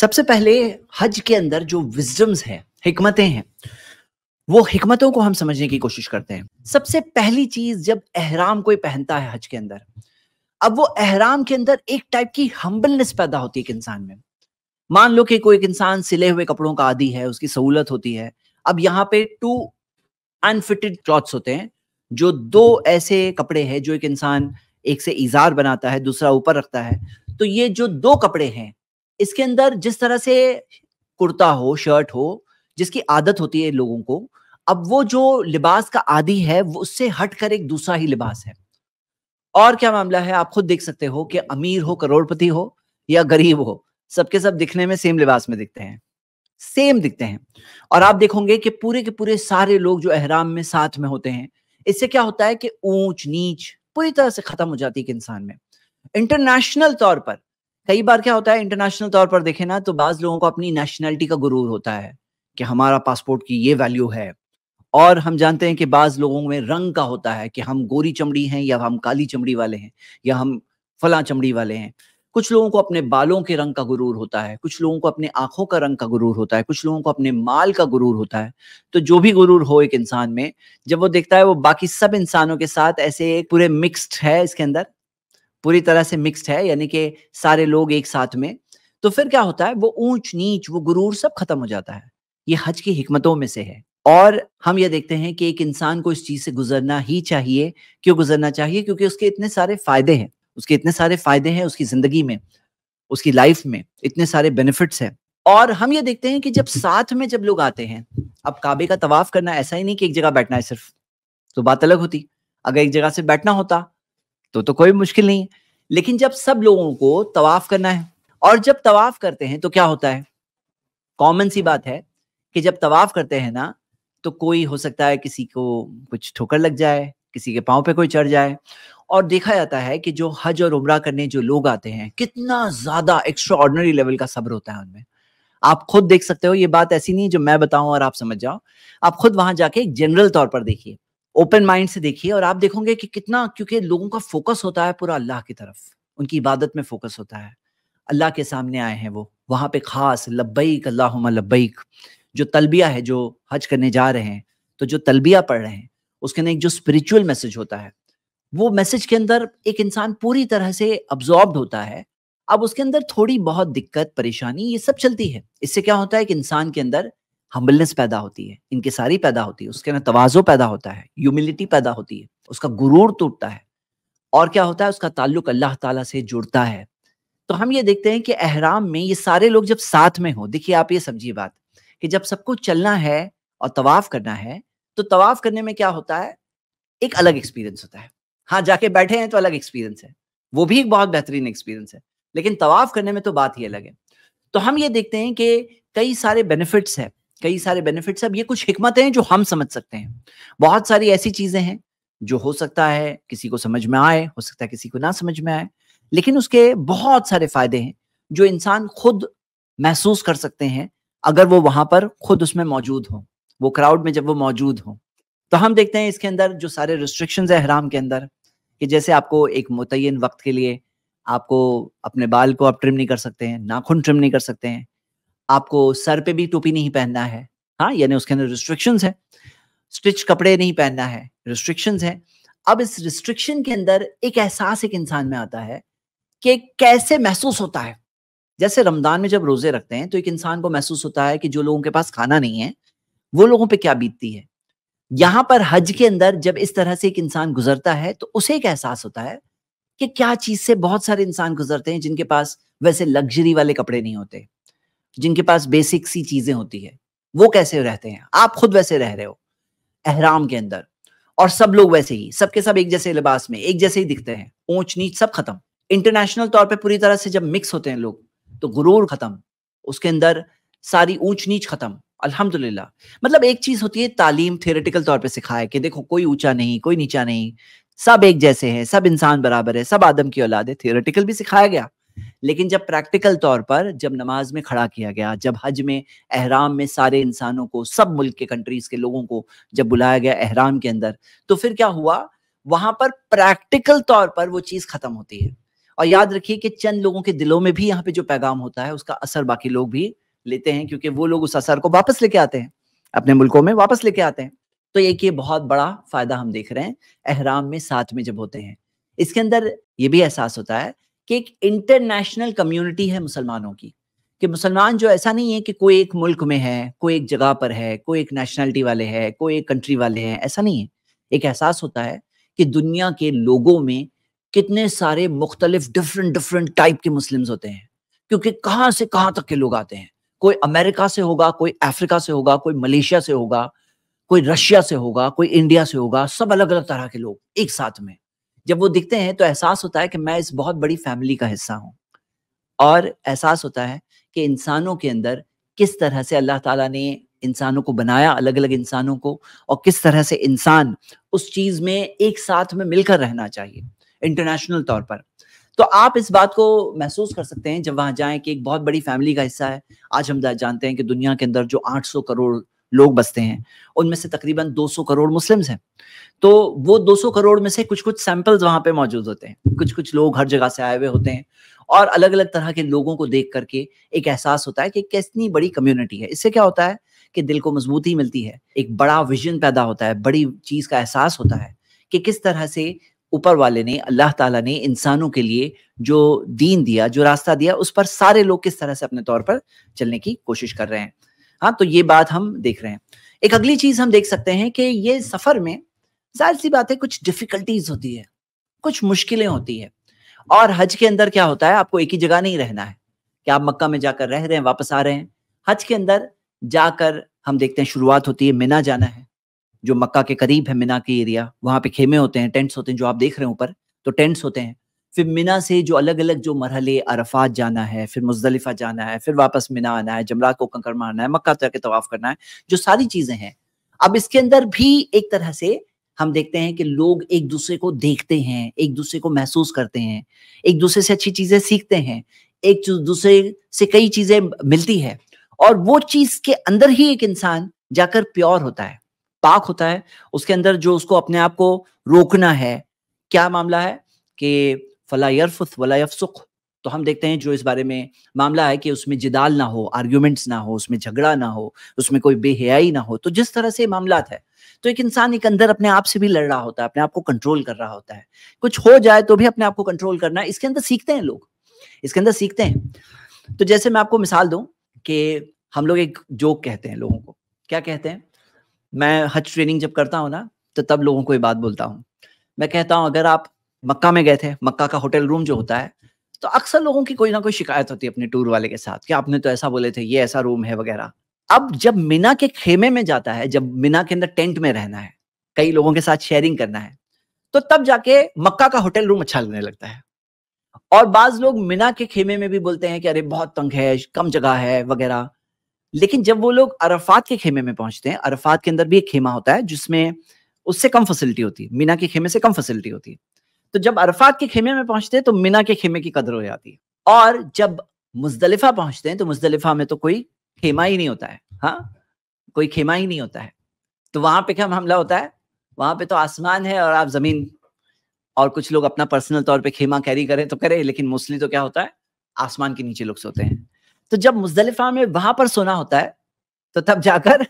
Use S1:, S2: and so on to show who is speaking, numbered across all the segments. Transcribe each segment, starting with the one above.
S1: सबसे पहले हज के अंदर जो विजडम्स हैं हिकमतें हैं वो हिकमतों को हम समझने की कोशिश करते हैं सबसे पहली चीज जब एहराम कोई पहनता है हज के अंदर अब वो एहराम के अंदर एक टाइप की हम्बलनेस पैदा होती है एक इंसान में मान लो कि कोई एक इंसान सिले हुए कपड़ों का आदि है उसकी सहूलत होती है अब यहाँ पे टू अनफिटेड क्लॉथ्स होते हैं जो दो ऐसे कपड़े हैं जो एक इंसान एक से इजार बनाता है दूसरा ऊपर रखता है तो ये जो दो कपड़े हैं इसके अंदर जिस तरह से कुर्ता हो शर्ट हो जिसकी आदत होती है लोगों को अब वो जो लिबास का आदि है वो उससे हट कर एक दूसरा ही लिबास है और क्या मामला है आप खुद देख सकते हो कि अमीर हो करोड़पति हो या गरीब हो सबके सब दिखने में सेम लिबास में दिखते हैं सेम दिखते हैं और आप देखोगे कि पूरे के पूरे सारे लोग जो अहराम में साथ में होते हैं इससे क्या होता है कि ऊंच नीच पूरी तरह से खत्म हो जाती है इंसान में इंटरनेशनल तौर पर कई बार क्या होता है इंटरनेशनल तौर पर देखे ना तो बाज लोगों को अपनी नेशनैलिटी का गुरूर होता है कि हमारा पासपोर्ट की ये वैल्यू है और हम जानते हैं कि बाज लोगों में रंग का होता है कि हम गोरी चमड़ी हैं या हम काली चमड़ी वाले हैं या हम फला चमड़ी वाले हैं कुछ लोगों को अपने बालों के रंग का गुरूर होता है कुछ लोगों को अपने आंखों का रंग का गुरूर होता है कुछ लोगों को अपने माल का गुरूर होता है तो जो भी गुरूर हो एक इंसान में जब वो देखता है वो बाकी सब इंसानों के साथ ऐसे एक पूरे मिक्स्ड है इसके अंदर पूरी तरह से मिक्स्ड है यानी कि सारे लोग एक साथ में तो फिर क्या होता है वो ऊंच नीच वो गुरूर सब खत्म हो जाता है ये हज की हिकमतों में से है और हम ये देखते हैं कि एक इंसान को इस चीज से गुजरना ही चाहिए क्यों गुजरना चाहिए क्योंकि उसके इतने सारे फायदे हैं उसके इतने सारे फायदे हैं उसकी जिंदगी में उसकी लाइफ में इतने सारे बेनिफिट्स हैं और हम ये देखते हैं कि जब साथ में जब लोग आते हैं अब काबे का तवाफ करना ऐसा ही नहीं कि एक जगह बैठना है सिर्फ तो बात अलग होती अगर एक जगह से बैठना होता तो तो कोई मुश्किल नहीं लेकिन जब सब लोगों को तवाफ करना है और जब तवाफ करते हैं तो क्या होता है कॉमन सी बात है कि जब तवाफ करते हैं ना तो कोई हो सकता है किसी को कुछ ठोकर लग जाए किसी के पाँव पे कोई चढ़ जाए और देखा जाता है कि जो हज और उम्र करने जो लोग आते हैं कितना ज्यादा एक्स्ट्रा ऑर्डनरी लेवल का सब्र होता है उनमें आप खुद देख सकते हो ये बात ऐसी नहीं है जो मैं बताऊं और आप समझ जाओ आप खुद वहां जाके एक जनरल तौर पर देखिए ओपन माइंड से देखिए और आप देखोगे कि कितना क्योंकि लोगों का फोकस होता है पूरा अल्लाह की तरफ उनकी इबादत में फोकस होता है अल्लाह के सामने आए हैं वो वहाँ पे खास लब्बैक अल्लाह लब्बैक जो तलबिया है जो हज करने जा रहे हैं तो जो तलबिया पढ़ रहे हैं उसके अंदर एक जो स्पिरिचुअल मैसेज होता है वो मैसेज के अंदर एक इंसान पूरी तरह से अब्जॉर्ब होता है अब उसके अंदर थोड़ी बहुत दिक्कत परेशानी ये सब चलती है इससे क्या होता है कि इंसान के अंदर हम्बलनेस पैदा होती है इनके सारी पैदा होती है उसके अंदर तवाजो पैदा होता है ह्यूमिलिटी पैदा होती है उसका गुरूर टूटता है और क्या होता है उसका ताल्लुक अल्लाह ताला से जुड़ता है तो हम ये देखते हैं कि अहराम में ये सारे लोग जब साथ में हो देखिए आप ये समझिए बात कि जब सबको चलना है और तवाफ करना है तो तवाफ करने में क्या होता है एक अलग एक्सपीरियंस होता है हाँ जाके बैठे हैं तो अलग एक्सपीरियंस है वो भी एक बहुत बेहतरीन एक्सपीरियंस है लेकिन तवाफ करने में तो बात ही अलग है तो हम ये देखते हैं कि कई सारे बेनिफिट्स हैं कई सारे बेनिफिट्स अब ये कुछ हिकमतें हैं जो हम समझ सकते हैं बहुत सारी ऐसी चीजें हैं जो हो सकता है किसी को समझ में आए हो सकता है किसी को ना समझ में आए लेकिन उसके बहुत सारे फायदे हैं जो इंसान खुद महसूस कर सकते हैं अगर वो वहां पर खुद उसमें मौजूद हो वो क्राउड में जब वो मौजूद हो तो हम देखते हैं इसके अंदर जो सारे रिस्ट्रिक्शन है हराम के अंदर कि जैसे आपको एक मुतयन वक्त के लिए आपको अपने बाल को आप ट्रिम नहीं कर सकते हैं नाखून ट्रिम नहीं कर सकते हैं आपको सर पे भी टोपी नहीं पहनना है हाँ यानी उसके अंदर रिस्ट्रिक्शंस है स्टिच कपड़े नहीं पहनना है रिस्ट्रिक्शंस है अब इस रिस्ट्रिक्शन के अंदर एक एहसास एक इंसान में आता है कि कैसे महसूस होता है जैसे रमजान में जब रोजे रखते हैं तो एक इंसान को महसूस होता है कि जो लोगों के पास खाना नहीं है वो लोगों पे क्या बीतती है यहां पर हज के अंदर जब इस तरह से एक इंसान गुजरता है तो उसे एक एहसास होता है कि क्या चीज से बहुत सारे इंसान गुजरते हैं जिनके पास वैसे लग्जरी वाले कपड़े नहीं होते जिनके पास बेसिक सी चीजें होती है वो कैसे रहते हैं आप खुद वैसे रह रहे हो अहराम के अंदर और सब लोग वैसे ही सबके सब एक जैसे लिबास में एक जैसे ही दिखते हैं ऊंच नीच सब खत्म इंटरनेशनल तौर पे पूरी तरह से जब मिक्स होते हैं लोग तो गुरूर खत्म उसके अंदर सारी ऊंच नीच खत्म अल्हम्दुलिल्लाह मतलब एक चीज होती है तालीम थियोरेटिकल तौर पे सिखाए कि देखो कोई ऊंचा नहीं कोई नीचा नहीं सब एक जैसे हैं सब इंसान बराबर है सब आदम की औलाद है थियोरेटिकल भी सिखाया गया लेकिन जब प्रैक्टिकल तौर पर जब नमाज में खड़ा किया गया जब हज में अहराम में सारे इंसानों को सब मुल्क के कंट्रीज के लोगों को जब बुलाया गया अहराम के अंदर तो फिर क्या हुआ वहां पर प्रैक्टिकल तौर पर वो चीज खत्म होती है और याद रखिए कि चंद लोगों के दिलों में भी यहाँ पे जो पैगाम होता है उसका असर बाकी लोग भी लेते हैं क्योंकि वो लोग उस असर को वापस लेके आते हैं अपने मुल्कों में वापस लेके आते हैं तो एक ये बहुत बड़ा फायदा हम देख रहे हैं अहराम में साथ में जब होते हैं इसके अंदर ये भी एहसास होता है कि एक इंटरनेशनल कम्युनिटी है मुसलमानों की कि मुसलमान जो ऐसा नहीं है कि कोई एक मुल्क में है कोई एक जगह पर है कोई एक नेशनलिटी वाले है कोई एक कंट्री वाले हैं ऐसा नहीं है एक एहसास होता है कि दुनिया के लोगों में कितने सारे मुख्तलिफ डिफरेंट डिफरेंट टाइप के मुस्लिम्स होते हैं क्योंकि कहाँ से कहाँ तक के लोग आते हैं कोई अमेरिका से होगा कोई अफ्रीका से होगा कोई मलेशिया से होगा कोई रशिया से होगा कोई इंडिया से होगा सब अलग अलग तरह के लोग एक साथ में जब वो दिखते हैं तो एहसास होता है कि मैं इस बहुत बड़ी फैमिली का हिस्सा हूँ और एहसास होता है कि इंसानों के अंदर किस तरह से अल्लाह ताला ने इंसानों को बनाया अलग अलग इंसानों को और किस तरह से इंसान उस चीज़ में एक साथ में मिलकर रहना चाहिए इंटरनेशनल तौर पर तो आप इस बात को महसूस कर सकते हैं जब वहां जाएं कि एक बहुत बड़ी फैमिली का हिस्सा है आज हम जानते हैं कि दुनिया के अंदर जो 800 करोड़ लोग बसते हैं उनमें से तकरीबन 200 करोड़ मुस्लिम्स हैं तो वो 200 करोड़ में से कुछ कुछ सैंपल्स वहां पे मौजूद होते हैं कुछ कुछ लोग हर जगह से आए हुए होते हैं और अलग अलग तरह के लोगों को देख करके एक एहसास होता है कि कितनी बड़ी कम्युनिटी है इससे क्या होता है कि दिल को मजबूती मिलती है एक बड़ा विजन पैदा होता है बड़ी चीज़ का एहसास होता है कि किस तरह से ऊपर वाले ने अल्लाह ताला ने इंसानों के लिए जो दीन दिया जो रास्ता दिया उस पर सारे लोग किस तरह से अपने तौर पर चलने की कोशिश कर रहे हैं हाँ तो ये बात हम देख रहे हैं एक अगली चीज हम देख सकते हैं कि ये सफर में जाहिर सी बात है कुछ डिफिकल्टीज होती है कुछ मुश्किलें होती है और हज के अंदर क्या होता है आपको एक ही जगह नहीं रहना है कि आप मक्का में जाकर रह रहे हैं वापस आ रहे हैं हज के अंदर जाकर हम देखते हैं शुरुआत होती है मीना जाना है जो मक्का के करीब है मीना के एरिया वहां पे खेमे होते हैं टेंट्स होते हैं जो आप देख रहे हैं ऊपर तो टेंट्स होते हैं फिर मिना से जो अलग अलग जो मरहले अरफात जाना है फिर मुजलिफा जाना है फिर वापस मिना आना है जमरा को कंकर मारना है मक्का के तवाफ़ करना है जो सारी चीज़ें हैं अब इसके अंदर भी एक तरह से हम देखते हैं कि लोग एक दूसरे को देखते हैं एक दूसरे को महसूस करते हैं एक दूसरे से अच्छी चीज़ें सीखते हैं एक दूसरे से कई चीज़ें मिलती है और वो चीज़ के अंदर ही एक इंसान जाकर प्योर होता है पाक होता है उसके अंदर जो उसको अपने आप को रोकना है क्या मामला है कि फला यरफ़ वला यफसुख तो हम देखते हैं जो इस बारे में मामला है कि उसमें जिदाल ना हो आर्ग्यूमेंट्स ना हो उसमें झगड़ा ना हो उसमें कोई बेहयाई ना हो तो जिस तरह से मामला है तो एक इंसान एक अंदर अपने आप से भी लड़ रहा होता है अपने आप को कंट्रोल कर रहा होता है कुछ हो जाए तो भी अपने आप को कंट्रोल करना है इसके अंदर सीखते हैं लोग इसके अंदर सीखते हैं तो जैसे मैं आपको मिसाल दूं कि हम लोग एक जोक कहते हैं लोगों को क्या कहते हैं मैं हज ट्रेनिंग जब करता हूँ ना तो तब लोगों को ये बात बोलता हूँ मैं कहता हूँ अगर आप मक्का में गए थे मक्का का होटल रूम जो होता है तो अक्सर लोगों की कोई ना कोई शिकायत होती है अपने टूर वाले के साथ कि आपने तो ऐसा बोले थे ये ऐसा रूम है वगैरह अब जब मीना के खेमे में जाता है जब मीना के अंदर टेंट में रहना है कई लोगों के साथ शेयरिंग करना है तो तब जाके मक्का का होटल रूम अच्छा लगने लगता है और बाज लोग मीना के खेमे में भी बोलते हैं कि अरे बहुत तंग है कम जगह है वगैरह लेकिन जब वो लोग अरफात के खेमे में पहुंचते हैं अरफात के अंदर भी एक खेमा होता है जिसमें उससे कम फैसिलिटी होती है मीना के खेमे से कम फैसिलिटी होती है तो जब अरफात के खेमे में पहुंचते हैं तो मीना के खेमे की कदर हो जाती है और जब मुजदलिफा पहुंचते हैं तो मुजदलिफा में तो कोई खेमा ही नहीं होता है हाँ कोई खेमा ही नहीं होता है तो वहां पे क्या हमला होता है वहां पे तो आसमान है और आप जमीन और कुछ लोग अपना पर्सनल तौर पे खेमा कैरी करें तो करें लेकिन मोस्टली तो क्या होता है आसमान के नीचे लोग सोते हैं तो जब मुजदलिफा में वहां पर सोना होता है तो तब जाकर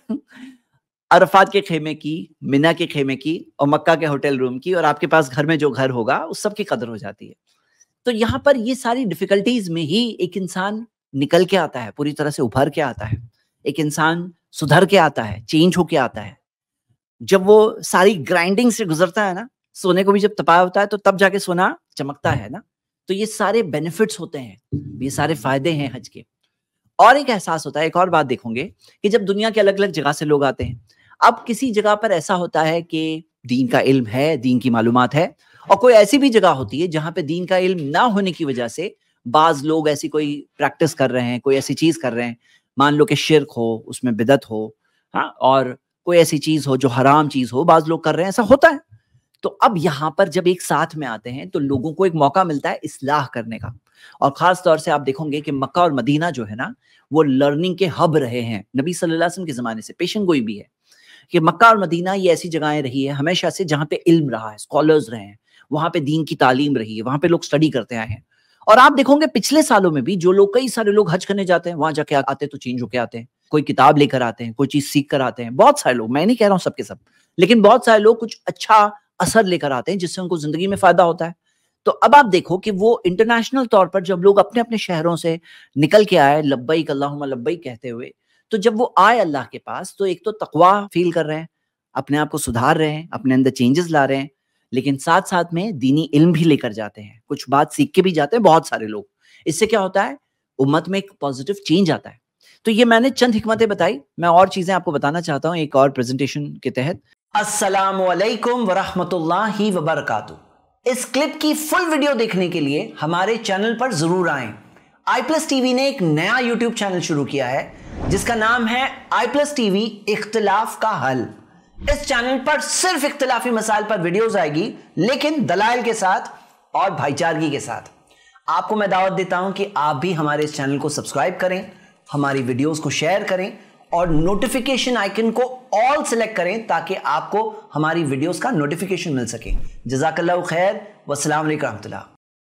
S1: अरफात के खेमे की मीना के खेमे की और मक्का के होटल रूम की और आपके पास घर में जो घर होगा उस सब की कदर हो जाती है तो यहाँ पर ये सारी डिफिकल्टीज में ही एक इंसान निकल के आता है पूरी तरह से उभर के आता है एक इंसान सुधर के आता है चेंज होके आता है जब वो सारी ग्राइंडिंग से गुजरता है ना सोने को भी जब तपाया होता है तो तब जाके सोना चमकता है ना तो ये सारे बेनिफिट्स होते हैं ये सारे फायदे हैं हज के और एक एहसास होता है एक और बात देखोगे कि जब दुनिया के अलग अलग जगह से लोग आते हैं अब किसी जगह पर ऐसा होता है कि दीन का इल्म है दीन की मालूम है और कोई ऐसी भी जगह होती है जहां पे दीन का इल्म ना होने की वजह से बाज लोग ऐसी कोई प्रैक्टिस कर रहे हैं कोई ऐसी चीज कर रहे हैं मान लो कि शिरक हो उसमें बिदत हो हाँ और कोई ऐसी चीज हो जो हराम चीज हो बाज लोग कर रहे हैं ऐसा होता है तो अब यहाँ पर जब एक साथ में आते हैं तो लोगों को एक मौका मिलता है इसलाह करने का और खास तौर से आप देखोगे कि मक्का और मदीना जो है ना वो लर्निंग के हब रहे हैं नबी सल्लल्लाहु अलैहि वसल्लम के जमाने से पेशन गोई भी है कि मक्का और मदीना ये ऐसी जगहें रही है हमेशा से जहाँ पे इल्म रहा है स्कॉलर्स रहे हैं वहाँ पे दीन की तालीम रही है वहाँ पे लोग स्टडी करते आए हैं और आप देखोगे पिछले सालों में भी जो लोग कई सारे लोग हज करने जाते हैं वहां जाके आते तो चेंज होके आते हैं कोई किताब लेकर आते हैं कोई चीज सीख कर आते हैं बहुत सारे लोग मैं नहीं कह रहा हूँ सबके सब लेकिन बहुत सारे लोग कुछ अच्छा असर लेकर आते हैं जिससे उनको जिंदगी में फायदा होता है तो अब आप देखो कि वो इंटरनेशनल तौर पर जब लोग अपने अपने शहरों से निकल के आए लब्बई अल्लाह लब्बई कहते हुए तो जब वो आए अल्लाह के पास तो एक तो तकवा फील कर रहे हैं अपने आप को सुधार रहे हैं अपने अंदर चेंजेस ला रहे हैं लेकिन साथ साथ में दीनी इल्म भी लेकर जाते हैं कुछ बात सीख के भी जाते हैं बहुत सारे लोग इससे क्या होता है उम्मत में एक पॉजिटिव चेंज आता है तो ये मैंने चंद हमतें बताई मैं और चीजें आपको बताना चाहता हूँ एक और प्रेजेंटेशन के तहत अस्सलाम वालेकुम वरहमतुल्लाहि इस क्लिप की फुल वीडियो देखने के लिए हमारे चैनल पर जरूर आएं आई प्लस टीवी ने एक नया यूट्यूब चैनल शुरू किया है जिसका नाम है आई प्लस टीवी इख्तलाफ का हल इस चैनल पर सिर्फ इख्तलाफी मसाइल पर वीडियोस आएगी लेकिन दलाइल के साथ और भाईचारगी के साथ आपको मैं दावत देता हूं कि आप भी हमारे इस चैनल को सब्सक्राइब करें हमारी वीडियोस को शेयर करें और नोटिफिकेशन आइकन को ऑल सेलेक्ट करें ताकि आपको हमारी वीडियोस का नोटिफिकेशन मिल सके जजाकल्ला खैर वसलाम रहमतुल्ला